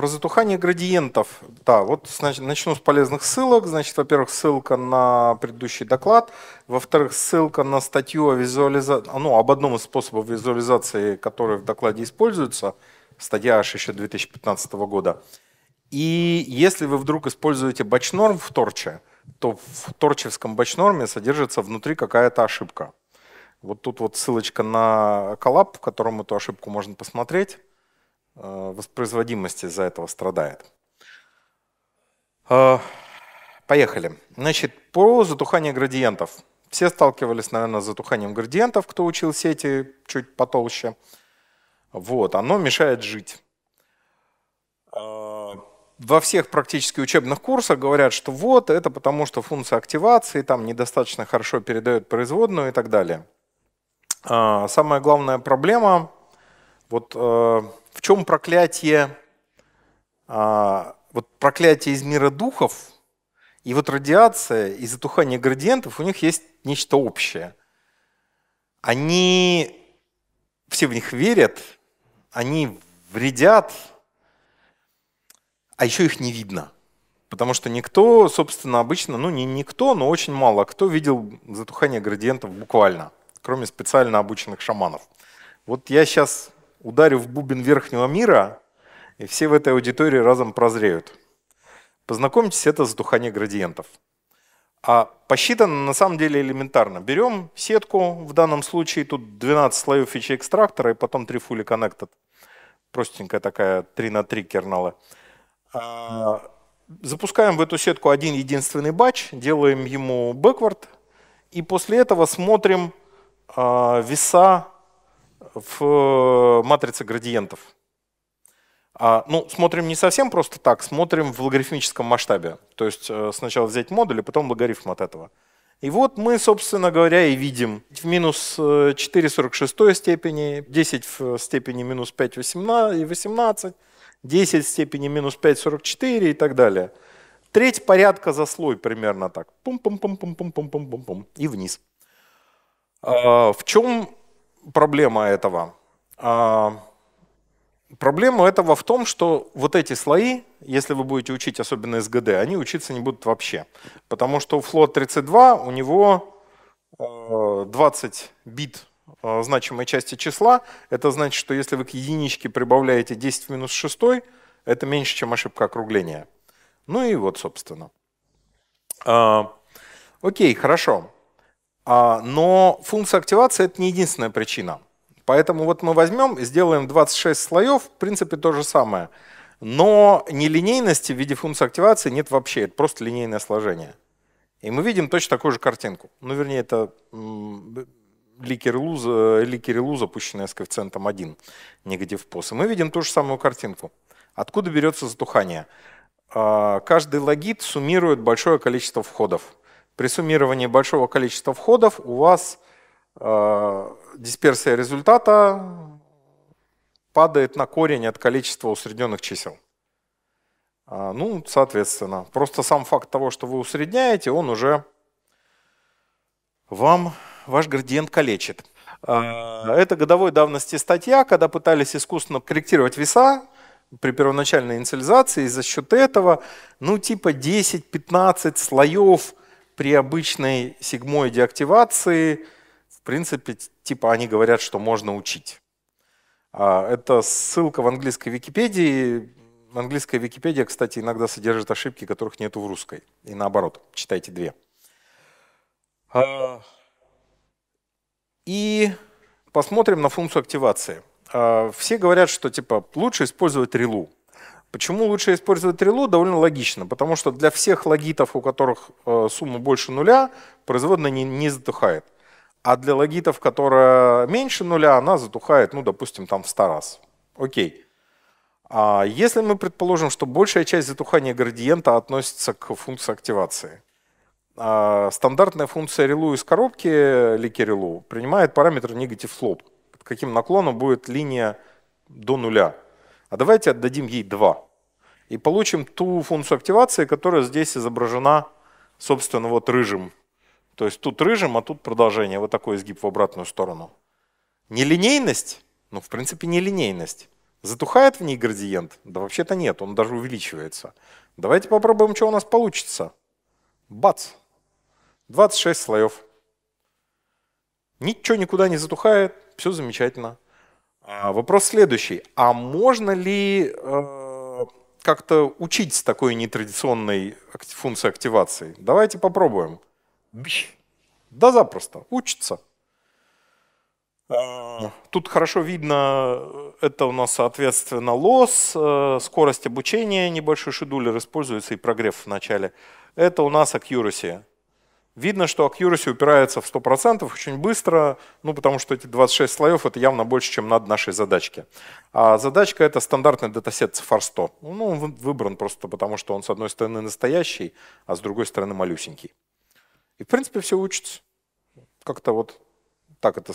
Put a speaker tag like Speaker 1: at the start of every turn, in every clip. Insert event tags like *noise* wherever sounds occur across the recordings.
Speaker 1: Про затухание градиентов. Да, вот начну с полезных ссылок. Значит, во-первых, ссылка на предыдущий доклад. Во-вторых, ссылка на статью о визуализа... ну, об одном из способов визуализации, который в докладе используется. Статья аж еще 2015 года. И если вы вдруг используете бачнорм в торче, то в торчевском бачнорме содержится внутри какая-то ошибка. Вот тут вот ссылочка на коллаб, в котором эту ошибку можно посмотреть. Э, воспроизводимость из-за этого страдает. Э, поехали. Значит, про затухание градиентов. Все сталкивались, наверное, с затуханием градиентов, кто учил сети чуть потолще. Вот, оно мешает жить. Э, во всех практически учебных курсах говорят, что вот, это потому что функция активации там недостаточно хорошо передает производную и так далее. Самая главная проблема, вот в чем проклятие, а, вот проклятие из мира духов и вот радиация и затухание градиентов, у них есть нечто общее. Они все в них верят, они вредят, а еще их не видно. Потому что никто, собственно, обычно, ну не никто, но очень мало кто видел затухание градиентов буквально, кроме специально обученных шаманов. Вот я сейчас ударю в бубен верхнего мира, и все в этой аудитории разом прозреют. Познакомьтесь, это затухание градиентов. А посчитано на самом деле элементарно. Берем сетку, в данном случае тут 12 слоев фичи экстрактора и потом 3 fully connected. Простенькая такая 3 на 3 кернала. А, запускаем в эту сетку один единственный батч, делаем ему backward, и после этого смотрим а, веса в э, матрице градиентов. А, ну, смотрим не совсем просто так, смотрим в логарифмическом масштабе. То есть э, сначала взять модуль, а потом логарифм от этого. И вот мы, собственно говоря, и видим в минус 4,46 э, степени, 10 в степени минус 5 и 18, 10 в степени минус 5,44 и так далее. Треть порядка за слой примерно так. Пум-пум-пум-пум-пум-пум-пум-пум. И вниз. А, в чем проблема этого? А, проблема этого в том, что вот эти слои, если вы будете учить, особенно СГД, они учиться не будут вообще. Потому что у флот 32 у него 20 э, бит э, значимой части числа. Это значит, что если вы к единичке прибавляете 10 в минус 6, это меньше, чем ошибка округления. Ну и вот, собственно. А, окей, хорошо. А, но функция активации – это не единственная причина. Поэтому вот мы возьмем, сделаем 26 слоев, в принципе, то же самое. Но нелинейности в виде функции активации нет вообще, это просто линейное сложение. И мы видим точно такую же картинку. Ну, вернее, это ли Кириллу, запущенная с коэффициентом 1, негатив POS. И мы видим ту же самую картинку. Откуда берется затухание? А, каждый логит суммирует большое количество входов. При суммировании большого количества входов у вас э, дисперсия результата падает на корень от количества усредненных чисел. А, ну, соответственно, просто сам факт того, что вы усредняете, он уже вам ваш градиент калечит. А, а, это годовой давности статья, когда пытались искусственно корректировать веса при первоначальной инициализации, и за счет этого, ну, типа 10-15 слоев при обычной сигмой деактивации, в принципе, типа они говорят, что можно учить. А, это ссылка в английской Википедии. Английская Википедия, кстати, иногда содержит ошибки, которых нету в русской. И наоборот, читайте две. А, и посмотрим на функцию активации. А, все говорят, что типа лучше использовать релу. Почему лучше использовать трилу? Довольно логично, потому что для всех логитов, у которых э, сумма больше нуля, производная не, не затухает. А для логитов, которая меньше нуля, она затухает, ну, допустим, там в 100 раз. Окей. А если мы предположим, что большая часть затухания градиента относится к функции активации, а стандартная функция релу из коробки лики релу принимает параметр негатив слоп. под каким наклоном будет линия до нуля. А давайте отдадим ей 2 и получим ту функцию активации, которая здесь изображена, собственно, вот рыжим. То есть тут рыжим, а тут продолжение, вот такой изгиб в обратную сторону. Нелинейность, ну, в принципе, нелинейность. Затухает в ней градиент? Да вообще-то нет, он даже увеличивается. Давайте попробуем, что у нас получится. Бац! 26 слоев. Ничего никуда не затухает, все замечательно. А вопрос следующий. А можно ли э, как-то учить с такой нетрадиционной функции активации. Давайте попробуем. Да запросто, учится. А. Тут хорошо видно, э, это у нас, соответственно, лос. Э, скорость обучения, небольшой шедулер используется и прогрев в начале. Это у нас accuracy, Видно, что accuracy упирается в 100% очень быстро, ну, потому что эти 26 слоев – это явно больше, чем над нашей задачки. А задачка – это стандартный датасет цифр 100. Ну, он выбран просто потому, что он, с одной стороны, настоящий, а с другой стороны, малюсенький. И, в принципе, все учится. Как-то вот так это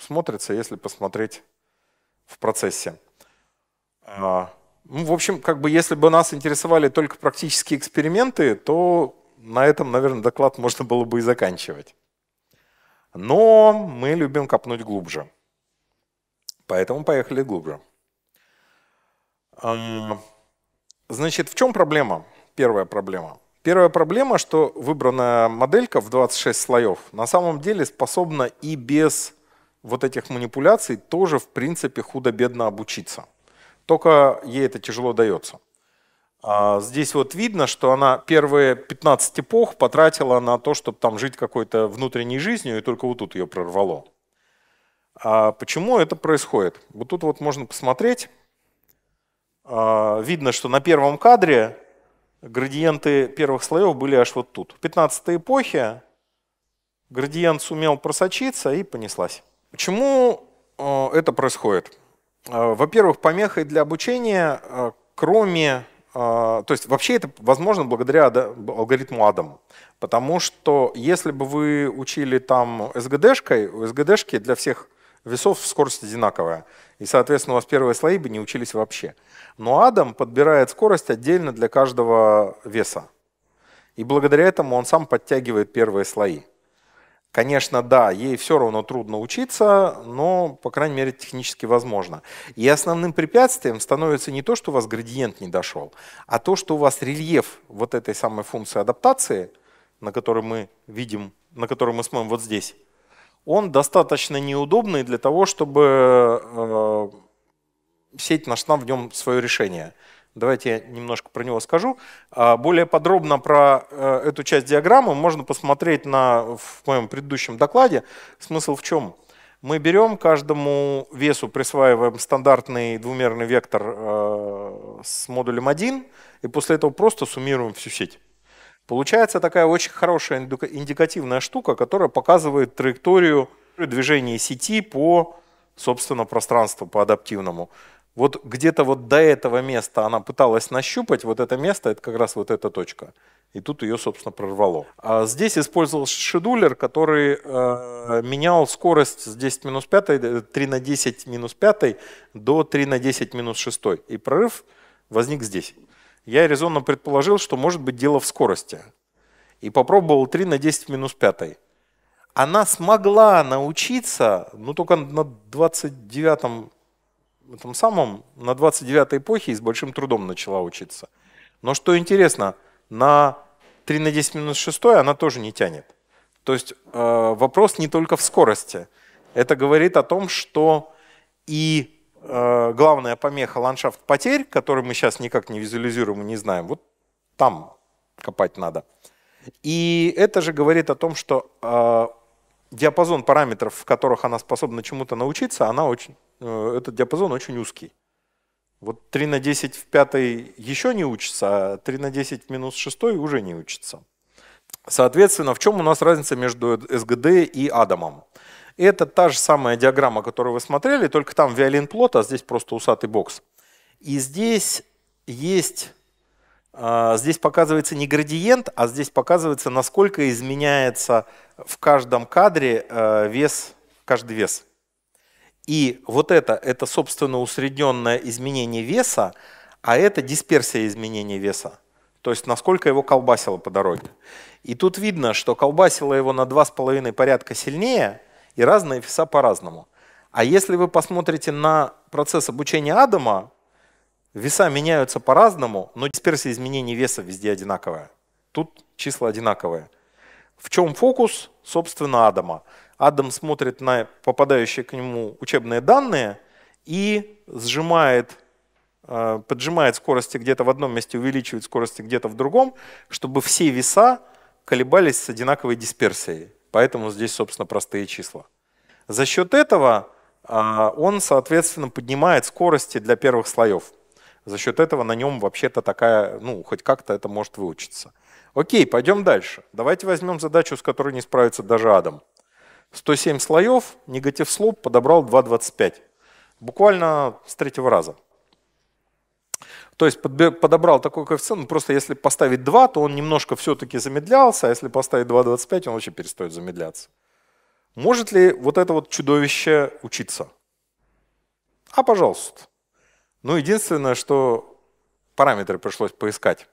Speaker 1: смотрится, если посмотреть в процессе. А, ну, в общем, как бы если бы нас интересовали только практические эксперименты, то на этом, наверное, доклад можно было бы и заканчивать. Но мы любим копнуть глубже. Поэтому поехали глубже. Эм, значит, в чем проблема? Первая проблема. Первая проблема, что выбранная моделька в 26 слоев на самом деле способна и без вот этих манипуляций тоже, в принципе, худо-бедно обучиться. Только ей это тяжело дается. А здесь вот видно, что она первые 15 эпох потратила на то, чтобы там жить какой-то внутренней жизнью, и только вот тут ее прорвало. А почему это происходит? Вот тут вот можно посмотреть. А, видно, что на первом кадре градиенты первых слоев были аж вот тут. В 15 эпохе градиент сумел просочиться и понеслась. Почему э, это происходит? Э, во-первых, помехой для обучения, э, кроме а, то есть вообще это возможно благодаря алгоритму Адам. Потому что если бы вы учили там СГДшкой, у СГДшки для всех весов скорость одинаковая. И, соответственно, у вас первые слои бы не учились вообще. Но Адам подбирает скорость отдельно для каждого веса. И благодаря этому он сам подтягивает первые слои. Конечно, да, ей все равно трудно учиться, но, по крайней мере, технически возможно. И основным препятствием становится не то, что у вас градиент не дошел, а то, что у вас рельеф вот этой самой функции адаптации, на которой мы видим, на которой мы смотрим вот здесь, он достаточно неудобный для того, чтобы э, сеть нашла в нем свое решение – Давайте я немножко про него скажу. А, более подробно про э, эту часть диаграммы можно посмотреть на, в моем предыдущем докладе. Смысл в чем? Мы берем каждому весу, присваиваем стандартный двумерный вектор э, с модулем 1, и после этого просто суммируем всю сеть. Получается такая очень хорошая индикативная штука, которая показывает траекторию движения сети по, собственно, пространству, по адаптивному. Вот где-то вот до этого места она пыталась нащупать, вот это место, это как раз вот эта точка. И тут ее, собственно, прорвало. А здесь использовался шедулер, который э, менял скорость с 10 минус 5, 3 э, на 10 минус 5 до 3 на 10 минус 6. И прорыв возник здесь. Я резонно предположил, что может быть дело в скорости. И попробовал 3 на 10 минус 5. Она смогла научиться, ну только на 29 в этом самом на 29-й эпохе и с большим трудом начала учиться. Но что интересно, на 3 на 10 минус 6 она тоже не тянет. То есть э, вопрос не только в скорости. Это говорит о том, что и э, главная помеха ландшафт потерь, который мы сейчас никак не визуализируем и не знаем, вот там копать надо. И это же говорит о том, что э, диапазон параметров, в которых она способна чему-то научиться, она очень, э, этот диапазон очень узкий. Вот 3 на 10 в пятой еще не учится, а 3 на 10 минус 6 уже не учится. Соответственно, в чем у нас разница между СГД и Адамом? Это та же самая диаграмма, которую вы смотрели, только там виолин плот, а здесь просто усатый бокс. И здесь есть а, здесь показывается не градиент, а здесь показывается, насколько изменяется в каждом кадре э, вес, каждый вес. И вот это, это, собственно, усредненное изменение веса, а это дисперсия изменения веса. То есть насколько его колбасило по дороге. И тут видно, что колбасило его на 2,5 порядка сильнее, и разные веса по-разному. А если вы посмотрите на процесс обучения Адама, Веса меняются по-разному, но дисперсия изменений веса везде одинаковая. Тут числа одинаковые. В чем фокус, собственно, Адама? Адам смотрит на попадающие к нему учебные данные и сжимает, э, поджимает скорости где-то в одном месте, увеличивает скорости где-то в другом, чтобы все веса колебались с одинаковой дисперсией. Поэтому здесь, собственно, простые числа. За счет этого а, он, соответственно, поднимает скорости для первых слоев. За счет этого на нем вообще-то такая, ну, хоть как-то это может выучиться. Окей, пойдем дальше. Давайте возьмем задачу, с которой не справится даже Адам. 107 слоев, негатив слоп подобрал 2,25. Буквально с третьего раза. То есть подобрал такой коэффициент, ну, просто если поставить 2, то он немножко все-таки замедлялся, а если поставить 2,25, он вообще перестает замедляться. Может ли вот это вот чудовище учиться? А, пожалуйста. Ну, единственное, что параметры пришлось поискать.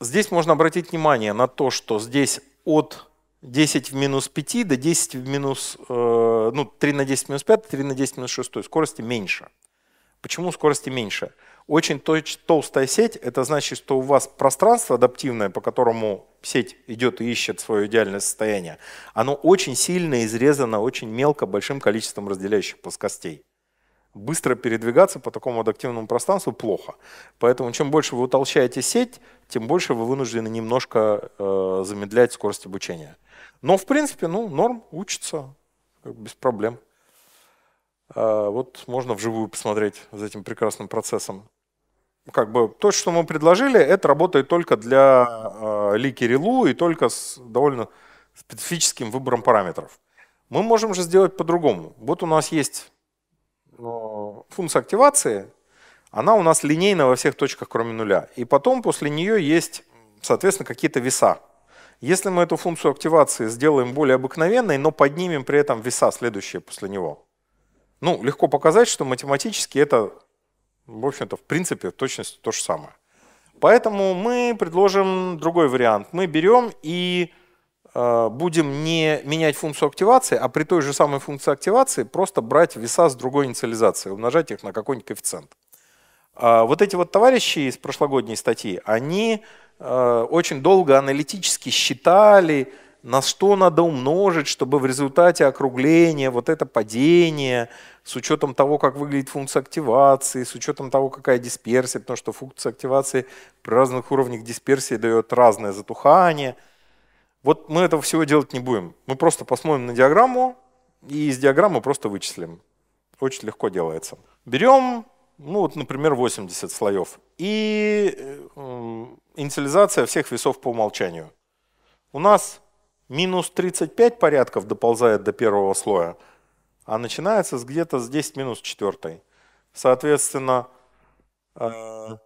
Speaker 1: Здесь можно обратить внимание на то, что здесь от 10 в минус 5 до 10 в минус, э, ну, 3 на 10 в минус 5, 3 на 10 в минус 6 скорости меньше. Почему скорости меньше? Очень толстая сеть, это значит, что у вас пространство адаптивное, по которому сеть идет и ищет свое идеальное состояние, оно очень сильно изрезано, очень мелко, большим количеством разделяющих плоскостей. Быстро передвигаться по такому адаптивному пространству плохо. Поэтому чем больше вы утолщаете сеть, тем больше вы вынуждены немножко э, замедлять скорость обучения. Но, в принципе, ну, норм, учится, без проблем. А вот можно вживую посмотреть за этим прекрасным процессом. Как бы то, что мы предложили, это работает только для э, а, Ли Кириллу и только с довольно специфическим выбором параметров. Мы можем же сделать по-другому. Вот у нас есть функция активации, она у нас линейна во всех точках, кроме нуля. И потом после нее есть, соответственно, какие-то веса. Если мы эту функцию активации сделаем более обыкновенной, но поднимем при этом веса следующие после него. Ну, легко показать, что математически это, в общем-то, в принципе, в точности то же самое. Поэтому мы предложим другой вариант. Мы берем и Э, будем не менять функцию активации, а при той же самой функции активации просто брать веса с другой инициализации, умножать их на какой-нибудь коэффициент. А вот эти вот товарищи из прошлогодней статьи, они э, очень долго аналитически считали, на что надо умножить, чтобы в результате округления вот это падение, с учетом того, как выглядит функция активации, с учетом того, какая дисперсия, потому что функция активации при разных уровнях дисперсии дает разное затухание – вот мы этого всего делать не будем. Мы просто посмотрим на диаграмму и из диаграммы просто вычислим. Очень легко делается. Берем, ну вот, например, 80 слоев и э, инициализация всех весов по умолчанию. У нас минус 35 порядков доползает до первого слоя, а начинается с где-то с 10 минус 4. Соответственно, 10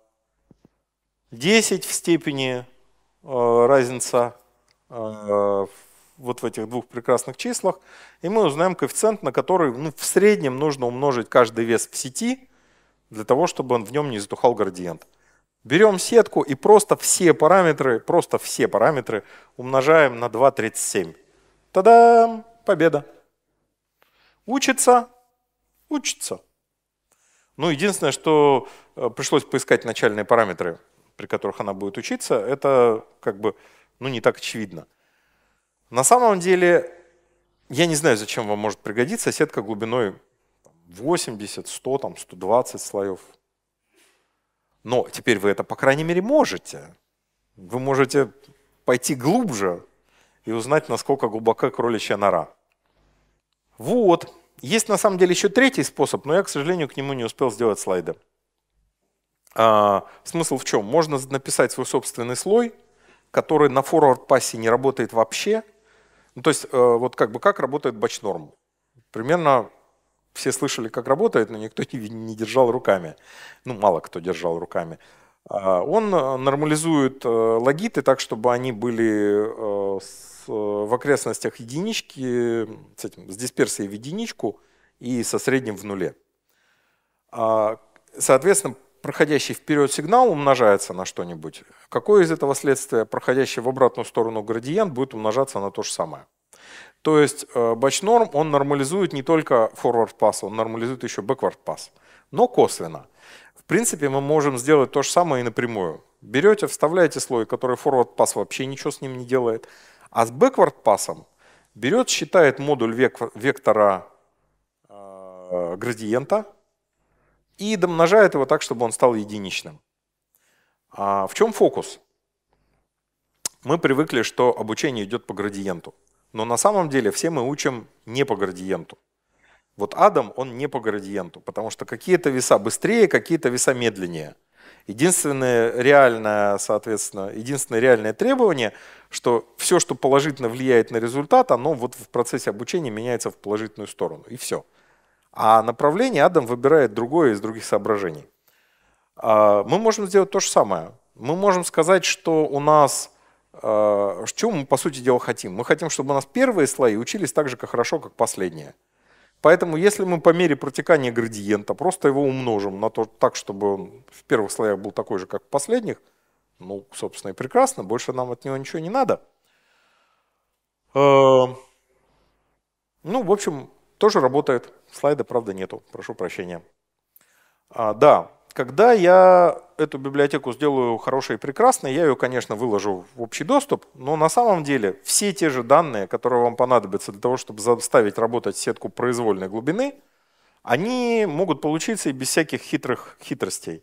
Speaker 1: э, в степени э, разница Э, вот в этих двух прекрасных числах, и мы узнаем коэффициент, на который ну, в среднем нужно умножить каждый вес в сети, для того, чтобы он в нем не затухал градиент. Берем сетку и просто все параметры, просто все параметры умножаем на 2,37. Тогда Победа! Учится? Учится. Ну, единственное, что э, пришлось поискать начальные параметры, при которых она будет учиться, это как бы ну, не так очевидно. На самом деле, я не знаю, зачем вам может пригодиться сетка глубиной 80, 100, там, 120 слоев. Но теперь вы это, по крайней мере, можете. Вы можете пойти глубже и узнать, насколько глубока кроличья нора. Вот. Есть на самом деле еще третий способ, но я, к сожалению, к нему не успел сделать слайды. А, смысл в чем? Можно написать свой собственный слой – который на форвард-пассе не работает вообще. Ну, то есть, э, вот как бы как работает бач норм Примерно все слышали, как работает, но никто *laughs* не, держал руками. Ну, мало кто держал руками. А, он э, нормализует э, логиты так, чтобы они были э, в окрестностях единички, с, этим, с дисперсией в единичку и со средним в нуле. А, соответственно, проходящий вперед сигнал умножается на что-нибудь, какое из этого следствия, проходящий в обратную сторону градиент, будет умножаться на то же самое. То есть бач-норм, э, он нормализует не только forward pass, он нормализует еще backward pass, но косвенно. В принципе, мы можем сделать то же самое и напрямую. Берете, вставляете слой, который forward pass вообще ничего с ним не делает, а с backward пасом берет, считает модуль век, вектора э, градиента, и домножает его так, чтобы он стал единичным. А в чем фокус? Мы привыкли, что обучение идет по градиенту. Но на самом деле все мы учим не по градиенту. Вот Адам, он не по градиенту, потому что какие-то веса быстрее, какие-то веса медленнее. Единственное реальное, соответственно, единственное реальное требование, что все, что положительно влияет на результат, оно вот в процессе обучения меняется в положительную сторону, и все. А направление Адам выбирает другое из других соображений. А, мы можем сделать то же самое. Мы можем сказать, что у нас... А, чем мы, по сути дела, хотим? Мы хотим, чтобы у нас первые слои учились так же как хорошо, как последние. Поэтому если мы по мере протекания градиента просто его умножим на то, так, чтобы он в первых слоях был такой же, как в последних, ну, собственно, и прекрасно, больше нам от него ничего не надо. А, ну, в общем, тоже работает. Слайда, правда, нету. Прошу прощения. А, да, когда я эту библиотеку сделаю хорошей и прекрасной, я ее, конечно, выложу в общий доступ, но на самом деле все те же данные, которые вам понадобятся для того, чтобы заставить работать сетку произвольной глубины, они могут получиться и без всяких хитрых хитростей.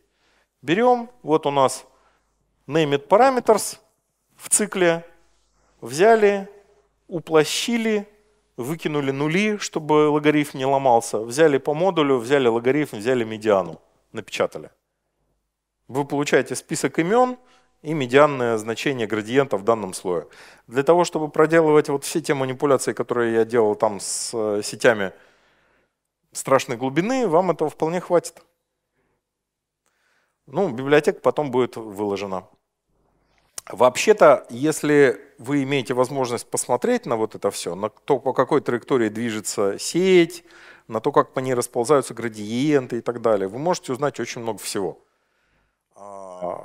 Speaker 1: Берем, вот у нас named parameters в цикле, взяли, уплощили выкинули нули, чтобы логарифм не ломался, взяли по модулю, взяли логарифм, взяли медиану, напечатали. Вы получаете список имен и медианное значение градиента в данном слое. Для того, чтобы проделывать вот все те манипуляции, которые я делал там с э, сетями страшной глубины, вам этого вполне хватит. Ну, библиотека потом будет выложена. Вообще-то, если вы имеете возможность посмотреть на вот это все, на то, по какой траектории движется сеть, на то, как по ней расползаются градиенты и так далее, вы можете узнать очень много всего. А,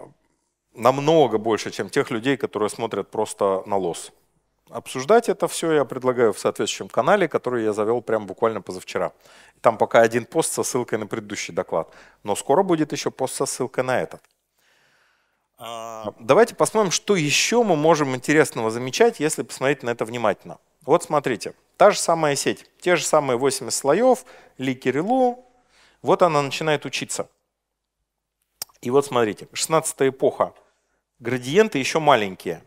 Speaker 1: намного больше, чем тех людей, которые смотрят просто на лос. Обсуждать это все я предлагаю в соответствующем канале, который я завел прямо буквально позавчера. Там пока один пост со ссылкой на предыдущий доклад, но скоро будет еще пост со ссылкой на этот. А, ну, давайте посмотрим, что еще мы можем интересного замечать, если посмотреть на это внимательно. Вот смотрите, та же самая сеть, те же самые 80 слоев, Ли Кириллу, вот она начинает учиться. И вот смотрите, 16 эпоха, градиенты еще маленькие.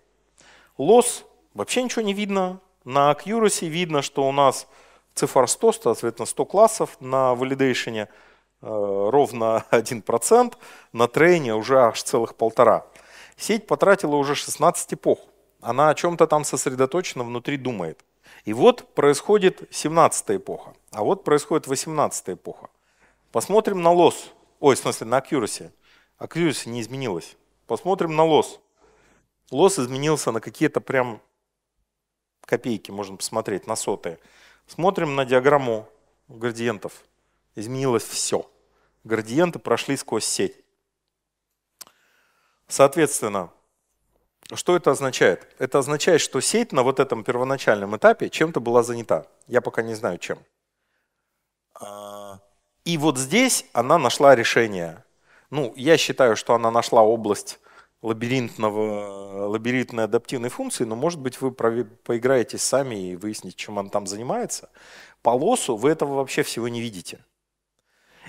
Speaker 1: Лос вообще ничего не видно, на Accuracy видно, что у нас цифр 100, соответственно, 100 классов на валидейшене – Э, ровно 1%, *laughs* на трейне уже аж целых полтора. Сеть потратила уже 16 эпох. Она о чем-то там сосредоточена, внутри думает. И вот происходит 17 эпоха, а вот происходит 18 эпоха. Посмотрим на лос. Ой, в смысле, на аккюрасе. Аккюрасе не изменилось. Посмотрим на лос. Лос изменился на какие-то прям копейки, можно посмотреть, на сотые. Смотрим на диаграмму градиентов. Изменилось все градиенты прошли сквозь сеть. Соответственно, что это означает? Это означает, что сеть на вот этом первоначальном этапе чем-то была занята. Я пока не знаю чем. А, и вот здесь она нашла решение. Ну, я считаю, что она нашла область лабиринтного, лабиринтной адаптивной функции, но, может быть, вы поиграетесь сами и выясните, чем он там занимается. Полосу вы этого вообще всего не видите.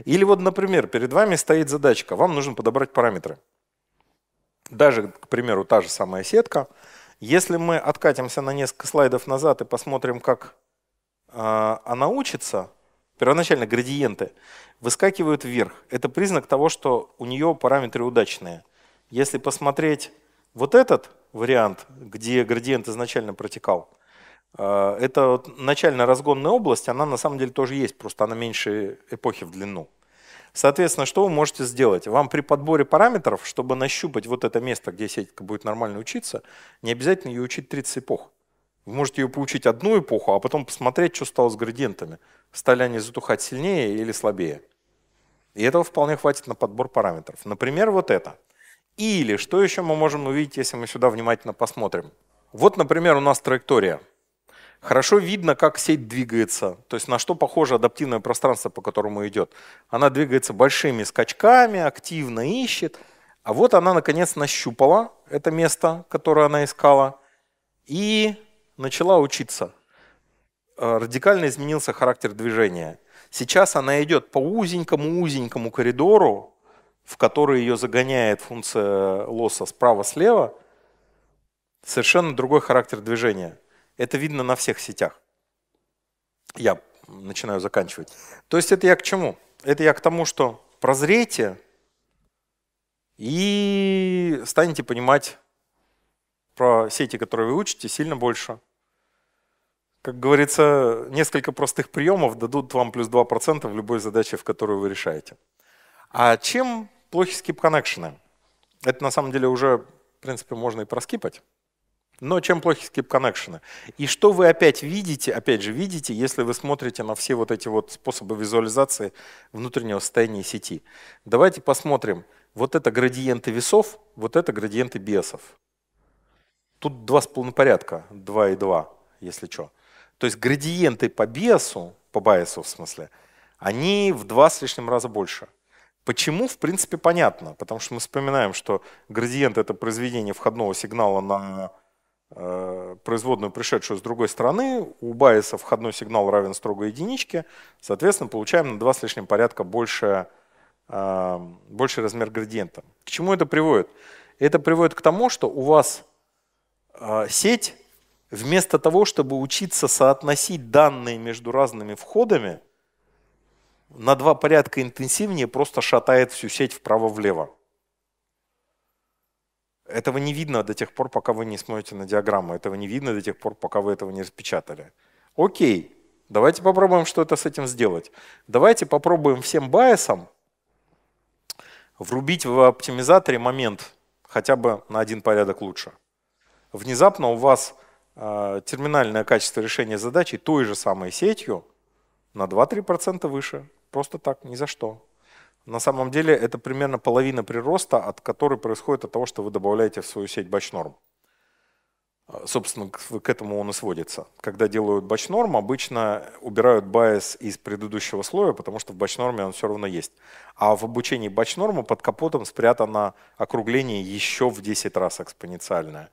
Speaker 1: Или вот, например, перед вами стоит задачка, вам нужно подобрать параметры. Даже, к примеру, та же самая сетка. Если мы откатимся на несколько слайдов назад и посмотрим, как э, она учится, первоначально градиенты выскакивают вверх. Это признак того, что у нее параметры удачные. Если посмотреть вот этот вариант, где градиент изначально протекал – а, это вот начально разгонная область, она на самом деле тоже есть, просто она меньше эпохи в длину. Соответственно, что вы можете сделать? Вам при подборе параметров, чтобы нащупать вот это место, где сетка будет нормально учиться, не обязательно ее учить 30 эпох. Вы можете ее получить одну эпоху, а потом посмотреть, что стало с градиентами. Стали они затухать сильнее или слабее. И этого вполне хватит на подбор параметров. Например, вот это. Или что еще мы можем увидеть, если мы сюда внимательно посмотрим? Вот, например, у нас траектория – Хорошо видно, как сеть двигается, то есть на что похоже адаптивное пространство, по которому идет. Она двигается большими скачками, активно ищет. А вот она, наконец, нащупала это место, которое она искала, и начала учиться. Э, радикально изменился характер движения. Сейчас она идет по узенькому-узенькому коридору, в который ее загоняет функция лоса справа-слева, совершенно другой характер движения – это видно на всех сетях. Я начинаю заканчивать. То есть это я к чему? Это я к тому, что прозрейте и станете понимать про сети, которые вы учите, сильно больше. Как говорится, несколько простых приемов дадут вам плюс 2% в любой задаче, в которую вы решаете. А чем плохи скип-коннекшены? Это на самом деле уже, в принципе, можно и проскипать. Но чем плохи скип-коннекшены? И что вы опять видите, опять же видите, если вы смотрите на все вот эти вот способы визуализации внутреннего состояния сети. Давайте посмотрим. Вот это градиенты весов, вот это градиенты бесов. Тут два с половиной порядка, 2 и 2, если что. То есть градиенты по бесу, по байесу в смысле, они в два с лишним раза больше. Почему, в принципе, понятно. Потому что мы вспоминаем, что градиент – это произведение входного сигнала на Э, производную, пришедшую с другой стороны, у Байеса входной сигнал равен строго единичке, соответственно, получаем на два с лишним порядка больше, э, больше размер градиента. К чему это приводит? Это приводит к тому, что у вас э, сеть, вместо того, чтобы учиться соотносить данные между разными входами, на два порядка интенсивнее просто шатает всю сеть вправо-влево этого не видно до тех пор, пока вы не смотрите на диаграмму. Этого не видно до тех пор, пока вы этого не распечатали. Окей, давайте попробуем что-то с этим сделать. Давайте попробуем всем байесам врубить в оптимизаторе момент хотя бы на один порядок лучше. Внезапно у вас э, терминальное качество решения задачи той же самой сетью на 2-3% выше. Просто так, ни за что. На самом деле это примерно половина прироста, от которой происходит от того, что вы добавляете в свою сеть бач норм а, Собственно, к этому он и сводится. Когда делают бач норм обычно убирают байс из предыдущего слоя, потому что в бач норме он все равно есть. А в обучении бач норма под капотом спрятано округление еще в 10 раз экспоненциальное.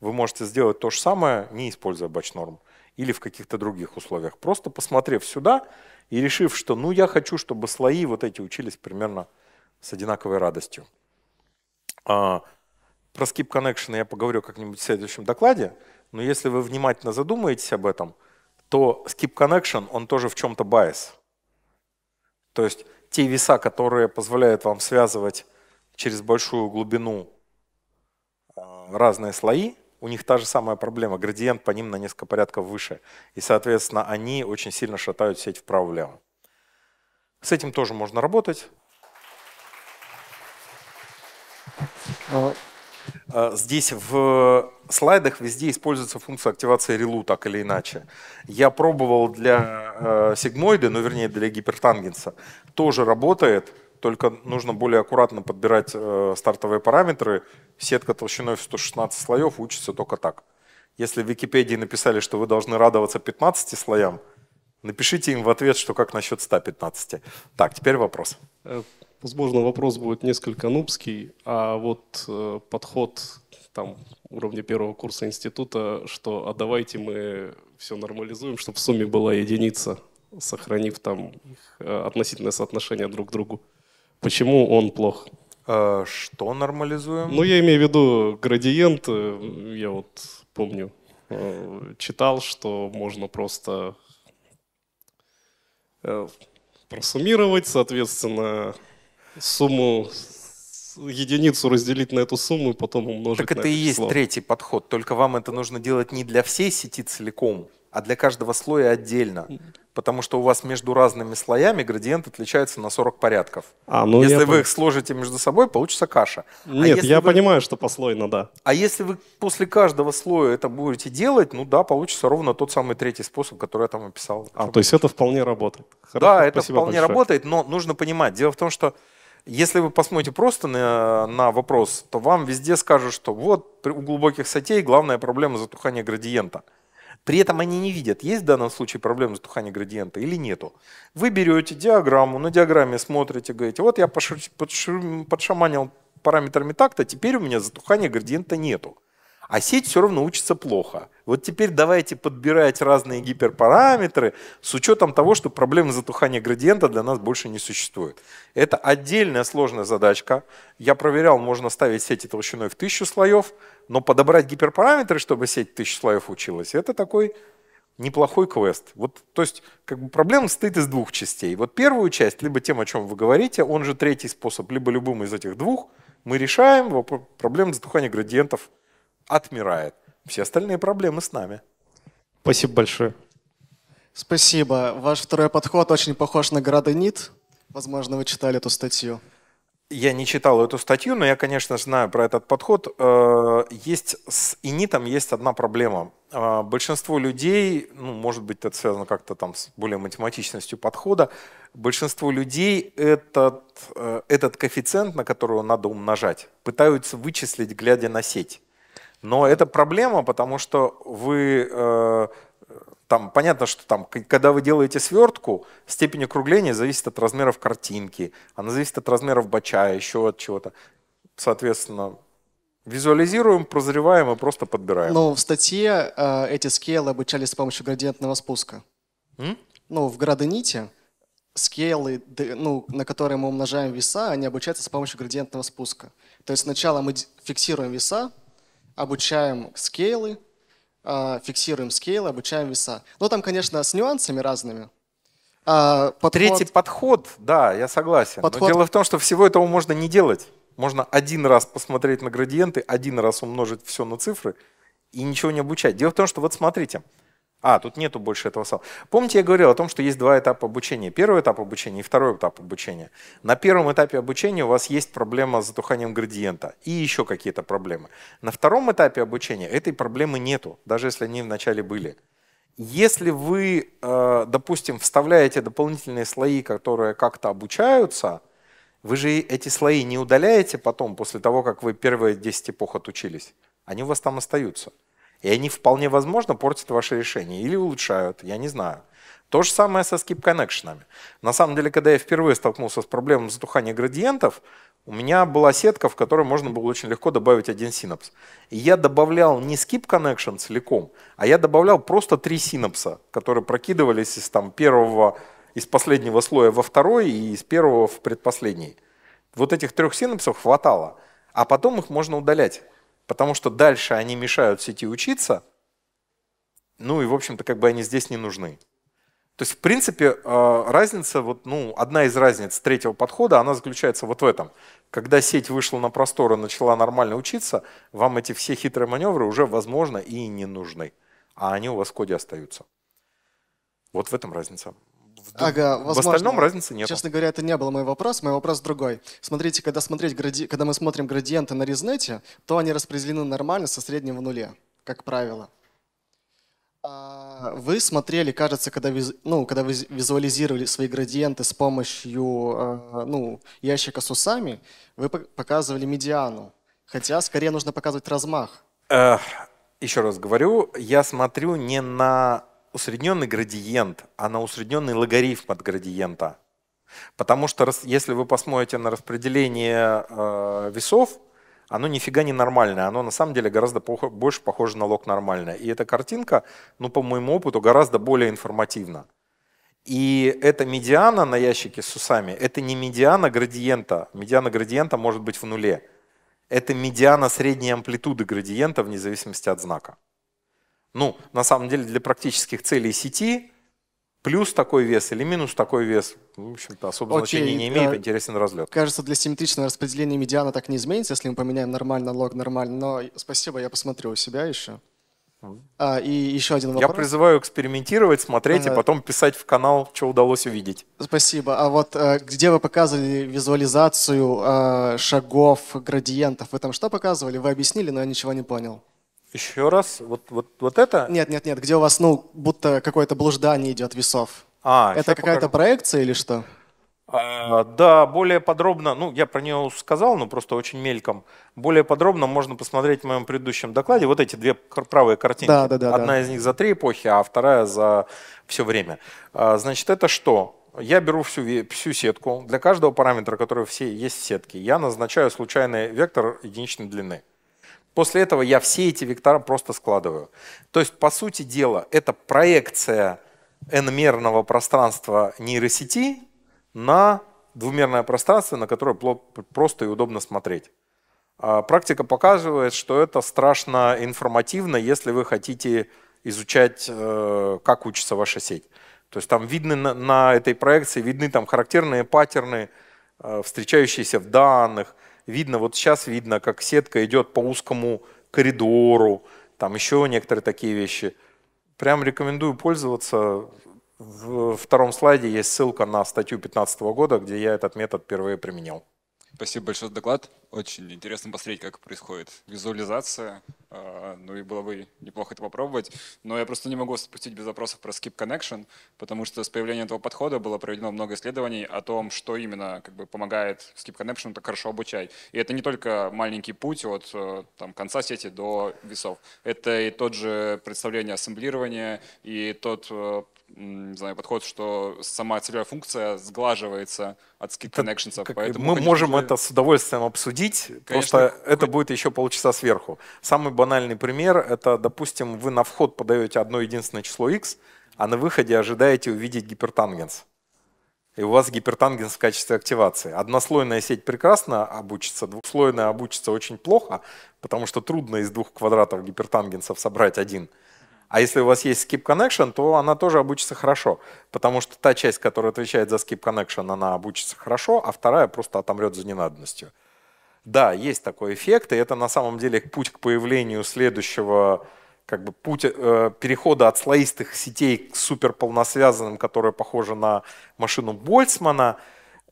Speaker 1: Вы можете сделать то же самое, не используя бач норм или в каких-то других условиях. Просто посмотрев сюда, и решив, что ну я хочу, чтобы слои вот эти учились примерно с одинаковой радостью. А, про Skip Connection я поговорю как-нибудь в следующем докладе, но если вы внимательно задумаетесь об этом, то Skip Connection, он тоже в чем-то байс. То есть те веса, которые позволяют вам связывать через большую глубину а, разные слои, у них та же самая проблема, градиент по ним на несколько порядков выше. И, соответственно, они очень сильно шатают сеть вправо-влево. С этим тоже можно работать. А, здесь в слайдах везде используется функция активации релу, так или иначе. Я пробовал для сигмоиды, э, сигмоида, ну вернее для гипертангенса, тоже работает только нужно более аккуратно подбирать э, стартовые параметры. Сетка толщиной в 116 слоев учится только так. Если в Википедии написали, что вы должны радоваться 15 слоям, напишите им в ответ, что как насчет 115. Так, теперь вопрос. Э, возможно, вопрос будет несколько нубский, а вот
Speaker 2: э, подход там уровня первого курса института, что а давайте мы все нормализуем,
Speaker 1: чтобы в сумме была единица, сохранив там их э, относительное соотношение друг к другу почему он плох. А, что нормализуем? Ну, я имею в виду градиент. Э, я вот помню, э, читал, что можно просто э, просуммировать, соответственно, сумму единицу разделить на эту
Speaker 2: сумму и потом умножить так это на и число. есть
Speaker 1: третий подход, только вам это нужно делать не для всей сети целиком, а для каждого слоя отдельно. Потому что у вас между разными слоями градиент отличается на 40 порядков. А, ну если вы пон... их сложите между собой, получится каша. А Нет, а я вы... понимаю, что послойно, да. А если вы после каждого слоя это будете делать, ну да, получится ровно тот самый третий способ, который я там описал. А, то есть это вполне работает. Хорошо, да, это вполне большое. работает, но нужно понимать. Дело в том, что если вы посмотрите просто на, на вопрос, то вам везде скажут, что вот у глубоких сетей главная проблема затухания градиента – при этом они не видят, есть в данном случае проблема затухания градиента или нету. Вы берете диаграмму, на диаграмме смотрите, говорите, вот я подшаманил параметрами так-то, теперь у меня затухания градиента нету а сеть все равно учится плохо. Вот теперь давайте подбирать разные гиперпараметры с учетом того, что проблемы затухания градиента для нас больше не существует. Это отдельная сложная задачка. Я проверял, можно ставить сети толщиной в тысячу слоев, но подобрать гиперпараметры, чтобы сеть тысячу слоев училась, это такой неплохой квест. Вот, то есть как бы проблема состоит из двух частей. Вот первую часть, либо тем, о чем вы говорите, он же третий способ, либо любым из этих двух, мы решаем проблему затухания градиентов отмирает. Все остальные проблемы с нами.
Speaker 2: Спасибо большое. Спасибо. Ваш второй подход очень похож на градонит. Возможно, вы читали эту статью.
Speaker 1: Я не читал эту статью, но я, конечно, знаю про этот подход. Э, есть с инитом есть одна проблема. Э, большинство людей, ну, может быть, это связано как-то там с более математичностью подхода, большинство людей этот, э, этот коэффициент, на которого надо умножать, пытаются вычислить, глядя на сеть. Но это проблема, потому что вы э, там понятно, что там, когда вы делаете свертку, степень округления зависит от размеров картинки, она зависит от размеров бача, еще от чего-то. Соответственно, Визуализируем, прозреваем и просто подбираем.
Speaker 2: Но в статье э, эти скейлы обучались с помощью градиентного спуска. М? Ну, в градоните скейлы, ну, на которые мы умножаем веса, они обучаются с помощью градиентного спуска. То есть сначала мы фиксируем веса, обучаем скейлы, а, фиксируем скейлы, обучаем веса. Но ну, там, конечно, с нюансами разными. А, подход... Третий подход, да, я согласен. Подход... Но дело в
Speaker 1: том, что всего этого можно не делать. Можно один раз посмотреть на градиенты, один раз умножить все на цифры и ничего не обучать. Дело в том, что вот смотрите, а, тут нету больше этого сала. Помните, я говорил о том, что есть два этапа обучения. Первый этап обучения и второй этап обучения. На первом этапе обучения у вас есть проблема с затуханием градиента и еще какие-то проблемы. На втором этапе обучения этой проблемы нету, даже если они вначале были. Если вы, э, допустим, вставляете дополнительные слои, которые как-то обучаются, вы же эти слои не удаляете потом, после того, как вы первые 10 эпох отучились. Они у вас там остаются. И они вполне возможно портят ваше решение или улучшают, я не знаю. То же самое со скип коннекшенами. На самом деле, когда я впервые столкнулся с проблемой затухания градиентов, у меня была сетка, в которой можно было очень легко добавить один синапс. И я добавлял не skip connection целиком, а я добавлял просто три синапса, которые прокидывались из там первого, из последнего слоя во второй и из первого в предпоследний. Вот этих трех синапсов хватало, а потом их можно удалять потому что дальше они мешают сети учиться, ну и, в общем-то, как бы они здесь не нужны. То есть, в принципе, э, разница, вот, ну, одна из разниц третьего подхода, она заключается вот в этом. Когда сеть вышла на простор и начала нормально учиться, вам эти все хитрые маневры уже, возможно, и не нужны. А они у вас в коде остаются. Вот в этом разница
Speaker 2: в, ага, в остальном разницы нет. Честно говоря, это не был мой вопрос. Мой вопрос другой. Смотрите, когда, смотреть гради... когда мы смотрим градиенты на резнете, то они распределены нормально со средним в нуле, как правило. А, вы смотрели, кажется, когда, виз... ну, когда вы визуализировали свои градиенты с помощью а, ну, ящика с усами, вы показывали медиану. Хотя скорее нужно показывать размах.
Speaker 1: Еще раз говорю, я смотрю не на усредненный градиент, а на усредненный логарифм от градиента. Потому что если вы посмотрите на распределение э, весов, оно нифига не нормальное, оно на самом деле гораздо больше похоже на лог нормальное. И эта картинка, ну, по моему опыту, гораздо более информативна. И эта медиана на ящике с усами, это не медиана градиента. Медиана градиента может быть в нуле. Это медиана средней амплитуды градиента вне зависимости от знака. Ну, на самом деле, для практических целей сети плюс такой вес или минус такой вес, в общем-то, особо Окей, значения не имеет, да, интересен разлет. Кажется,
Speaker 2: для симметричного распределения медиана так не изменится, если мы поменяем нормально лог нормально, но спасибо, я посмотрю у себя еще. А, и еще один вопрос. Я призываю
Speaker 1: экспериментировать, смотреть ага. и потом писать в канал, что удалось увидеть.
Speaker 2: Спасибо. А вот э, где вы показывали визуализацию э, шагов, градиентов? Вы там что показывали? Вы объяснили, но я ничего не понял. Еще раз, вот, вот, вот это? Нет, нет, нет, где у вас, ну, будто какое-то блуждание идет весов.
Speaker 1: А, это какая-то
Speaker 2: проекция или что?
Speaker 1: А, да, более подробно, ну, я про нее сказал, но просто очень мельком. Более подробно можно посмотреть в моем предыдущем докладе вот эти две правые картинки. Да, да, да. Одна да. из них за три эпохи, а вторая за все время. А, значит, это что? Я беру всю, всю сетку. Для каждого параметра, который все есть в сетке, я назначаю случайный вектор единичной длины. После этого я все эти вектора просто складываю. То есть, по сути дела, это проекция n-мерного пространства нейросети на двумерное пространство, на которое просто и удобно смотреть. А практика показывает, что это страшно информативно, если вы хотите изучать, э, как учится ваша сеть. То есть там видны на, этой проекции, видны там характерные паттерны, э, встречающиеся в данных, видно, вот сейчас видно, как сетка идет по узкому коридору, там еще некоторые такие вещи. Прям рекомендую пользоваться. В втором слайде есть ссылка на статью 2015 года, где я этот метод впервые применил. Спасибо большое за доклад. Очень интересно посмотреть, как происходит визуализация. А, ну и было бы неплохо это попробовать. Но я просто не могу спустить без вопросов про Skip Connection, потому что с появлением этого подхода было проведено много исследований о том, что именно как бы, помогает Skip Connection так хорошо обучать. И это не только маленький путь от э, там, конца сети до весов. Это и тот же представление ассемблирования, и тот э, не знаю, подход, что сама целевая функция сглаживается от skip connections. Как, поэтому мы можем это с удовольствием обсудить, Конечно, просто хоть... это будет еще полчаса сверху. Самый банальный пример – это, допустим, вы на вход подаете одно единственное число x, а на выходе ожидаете увидеть гипертангенс. И у вас гипертангенс в качестве активации. Однослойная сеть прекрасно обучится, двухслойная обучится очень плохо, потому что трудно из двух квадратов гипертангенсов собрать один – а если у вас есть skip connection, то она тоже обучится хорошо, потому что та часть, которая отвечает за skip connection, она обучится хорошо, а вторая просто отомрет за ненадобностью. Да, есть такой эффект, и это на самом деле путь к появлению следующего как бы путь э, перехода от слоистых сетей к суперполносвязанным, которые похожи на машину Больцмана.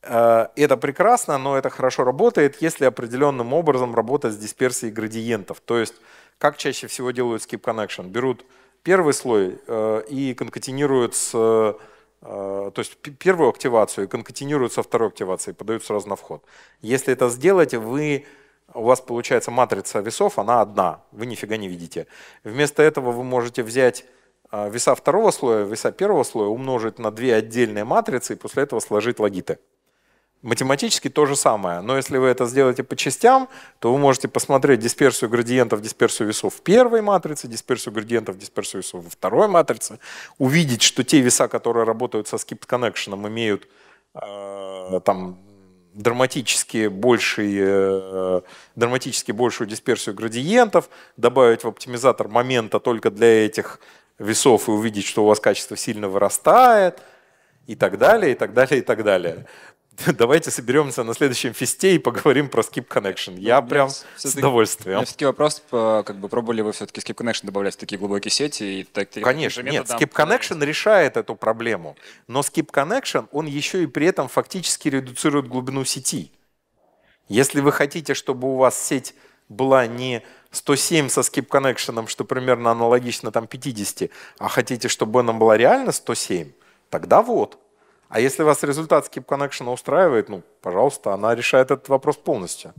Speaker 1: Э, это прекрасно, но это хорошо работает, если определенным образом работать с дисперсией градиентов. То есть, как чаще всего делают skip connection? Берут первый слой э, и конкатинируют с э, э, то есть первую активацию и конкатинируют со второй активацией, подают сразу на вход. Если это сделать, вы у вас получается матрица весов, она одна, вы нифига не видите. Вместо этого вы можете взять веса второго слоя, веса первого слоя, умножить на две отдельные матрицы и после этого сложить логиты. Математически то же самое, но если вы это сделаете по частям, то вы можете посмотреть дисперсию градиентов, дисперсию весов в первой матрице, дисперсию градиентов, дисперсию весов во второй матрице, увидеть, что те веса, которые работают со skip connection, имеют э, там, драматически, больший, э, драматически большую дисперсию градиентов, добавить в оптимизатор момента только для этих весов и увидеть, что у вас качество сильно вырастает и так далее, и так далее, и так далее. *laughs* давайте соберемся на следующем фесте и поговорим про Skip Connection. Ну, я прям с удовольствием. У меня все-таки вопрос, как бы пробовали вы все-таки Skip Connection добавлять в такие глубокие сети? И так, Конечно, нет, Skip Connection решает эту проблему, но Skip Connection, он еще и при этом фактически редуцирует глубину сети. Если вы хотите, чтобы у вас сеть была не 107 со skip connection, что примерно аналогично там 50, а хотите, чтобы она была реально 107, тогда вот, а если вас результат Skip Connection устраивает, ну, пожалуйста, она решает этот вопрос полностью.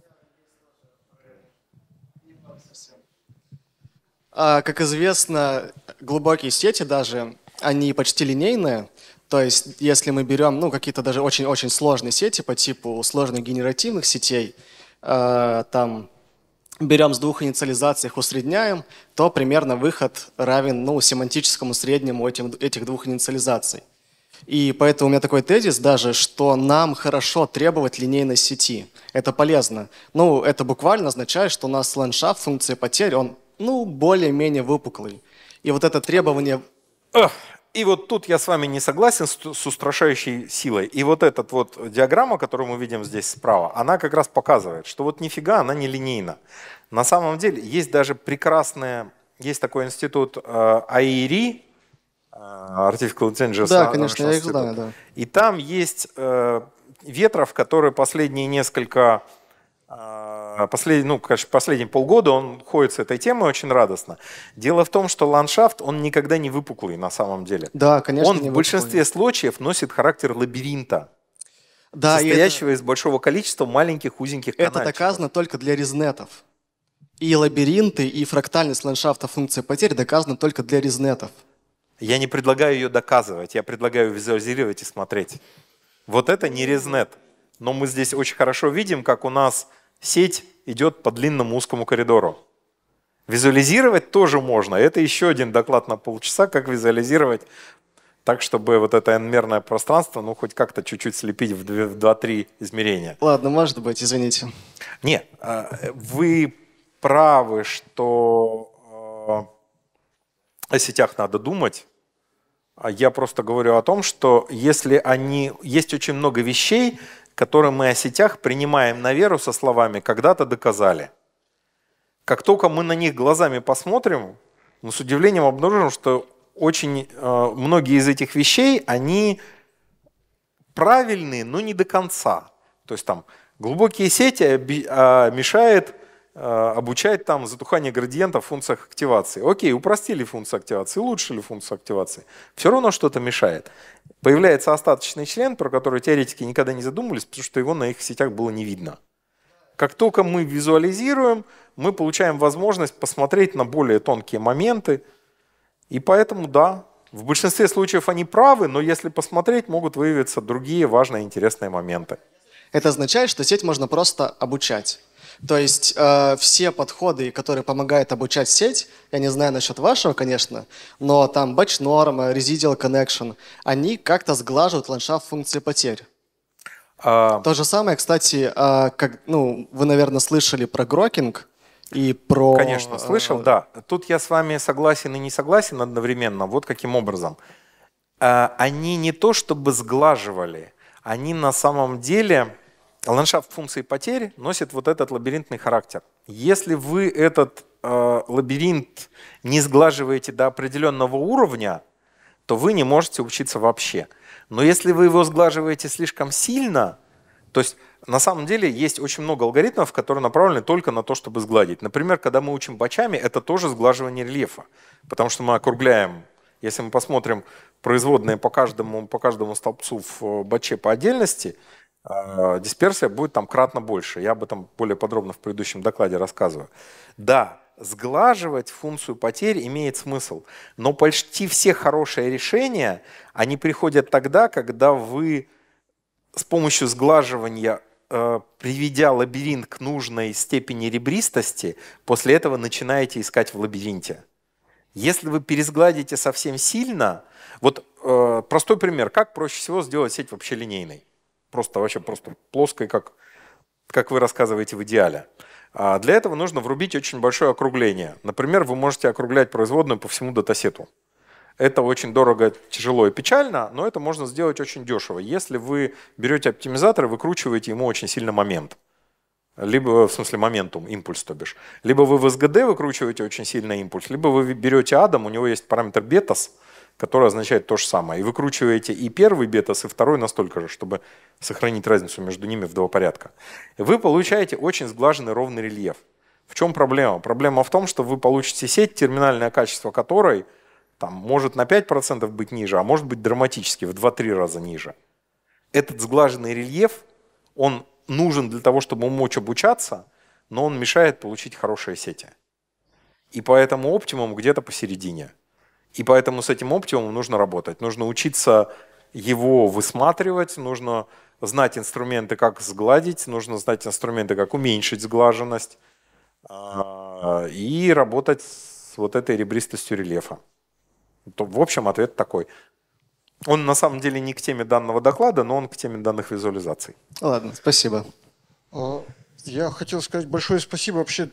Speaker 2: А, как известно, глубокие сети даже, они почти линейные. То есть, если мы берем ну, какие-то даже очень-очень сложные сети по типу сложных генеративных сетей, а, там берем с двух инициализаций, их усредняем, то примерно выход равен ну, семантическому среднему этим, этих двух инициализаций. И поэтому у меня такой тезис даже, что нам хорошо требовать линейной сети. Это полезно. Ну, это буквально означает, что у нас ландшафт функции потерь, он, ну, более-менее выпуклый. И вот это требование...
Speaker 1: И вот тут я с вами не согласен с, с устрашающей силой. И вот эта вот диаграмма, которую мы видим здесь справа, она как раз показывает, что вот нифига она не линейна. На самом деле есть даже прекрасная, есть такой институт э, АИРИ, Э, Artificial Intelligence. Да, а, конечно, я их знаю, да. И там есть э, Ветров, который последние несколько э, Последний, ну, конечно, последние полгода он ходит с этой темой очень радостно. Дело в том, что ландшафт, он никогда не выпуклый на самом деле.
Speaker 2: Да, конечно. Он в большинстве
Speaker 1: случаев носит характер лабиринта
Speaker 2: да, состоящего
Speaker 1: это, из большого количества маленьких узеньких каналов. Это
Speaker 2: доказано только для резнетов. И лабиринты, и фрактальность ландшафта функции потерь доказаны только для резнетов.
Speaker 1: Я не предлагаю ее доказывать, я предлагаю визуализировать и смотреть. Вот это не резнет. Но мы здесь очень хорошо видим, как у нас сеть идет по длинному узкому коридору. Визуализировать тоже можно. Это еще один доклад на полчаса, как визуализировать так, чтобы вот это n-мерное пространство, ну, хоть как-то чуть-чуть слепить в 2-3 измерения.
Speaker 2: Ладно, может быть, извините. Не, э, вы
Speaker 1: правы, что э, о сетях надо думать, а я просто говорю о том, что если они... Есть очень много вещей, которые мы о сетях принимаем на веру со словами «когда-то доказали». Как только мы на них глазами посмотрим, мы с удивлением обнаружим, что очень э, многие из этих вещей, они правильные, но не до конца. То есть там глубокие сети а, мешает Э, обучать там затухание градиента в функциях активации. Окей, упростили функцию активации, улучшили функцию активации. Все равно что-то мешает. Появляется остаточный член, про который теоретики никогда не задумывались, потому что его на их сетях было не видно. Как только мы визуализируем, мы получаем возможность посмотреть на более тонкие моменты. И поэтому, да, в большинстве случаев они правы, но если посмотреть, могут выявиться другие важные интересные моменты.
Speaker 2: Это означает, что сеть можно просто обучать. То есть э, все подходы, которые помогают обучать сеть, я не знаю насчет вашего, конечно, но там batch norm, residual connection, они как-то сглаживают ландшафт функции потерь. А... То же самое, кстати, э, как, ну, вы, наверное, слышали про грокинг и про... Конечно, э, слышал, э...
Speaker 1: да. Тут я с вами согласен и не согласен одновременно. Вот каким образом. Э, они не то чтобы сглаживали, они на самом деле ландшафт функции потери носит вот этот лабиринтный характер. Если вы этот э, лабиринт не сглаживаете до определенного уровня, то вы не можете учиться вообще. Но если вы его сглаживаете слишком сильно, то есть на самом деле есть очень много алгоритмов, которые направлены только на то, чтобы сгладить. Например, когда мы учим бачами, это тоже сглаживание рельефа, потому что мы округляем. Если мы посмотрим производные по каждому, по каждому столбцу в э, баче по отдельности – а, дисперсия будет там кратно больше. Я об этом более подробно в предыдущем докладе рассказываю. Да, сглаживать функцию потерь имеет смысл, но почти все хорошие решения, они приходят тогда, когда вы с помощью сглаживания э, приведя лабиринт к нужной степени ребристости, после этого начинаете искать в лабиринте. Если вы пересгладите совсем сильно, вот э, простой пример, как проще всего сделать сеть вообще линейной? просто вообще просто плоской, как, как вы рассказываете в идеале. А для этого нужно врубить очень большое округление. Например, вы можете округлять производную по всему датасету. Это очень дорого, тяжело и печально, но это можно сделать очень дешево. Если вы берете оптимизатор и выкручиваете ему очень сильно момент. Либо, в смысле, моментум, импульс, то бишь. Либо вы в СГД выкручиваете очень сильно импульс, либо вы берете Адам, у него есть параметр бетас – которое означает то же самое. И выкручиваете и первый бетас, и второй настолько же, чтобы сохранить разницу между ними в два порядка. Вы получаете очень сглаженный ровный рельеф. В чем проблема? Проблема в том, что вы получите сеть, терминальное качество которой там, может на 5% быть ниже, а может быть драматически в 2-3 раза ниже. Этот сглаженный рельеф, он нужен для того, чтобы мочь обучаться, но он мешает получить хорошие сети. И поэтому оптимум где-то посередине – и поэтому с этим оптимумом нужно работать. Нужно учиться его высматривать, нужно знать инструменты, как сгладить, нужно знать инструменты, как уменьшить сглаженность а, и работать с вот этой ребристостью рельефа. В общем, ответ такой. Он на самом деле не к теме данного доклада, но он к теме данных визуализаций.
Speaker 2: Ладно, спасибо. А, я хотел сказать большое спасибо вообще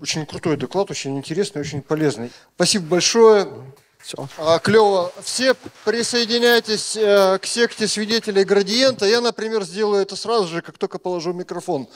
Speaker 2: очень крутой доклад, очень интересный, очень полезный. Спасибо большое. Все. А, клево. Все присоединяйтесь э, к секте свидетелей градиента. Я, например, сделаю это сразу же, как только положу микрофон.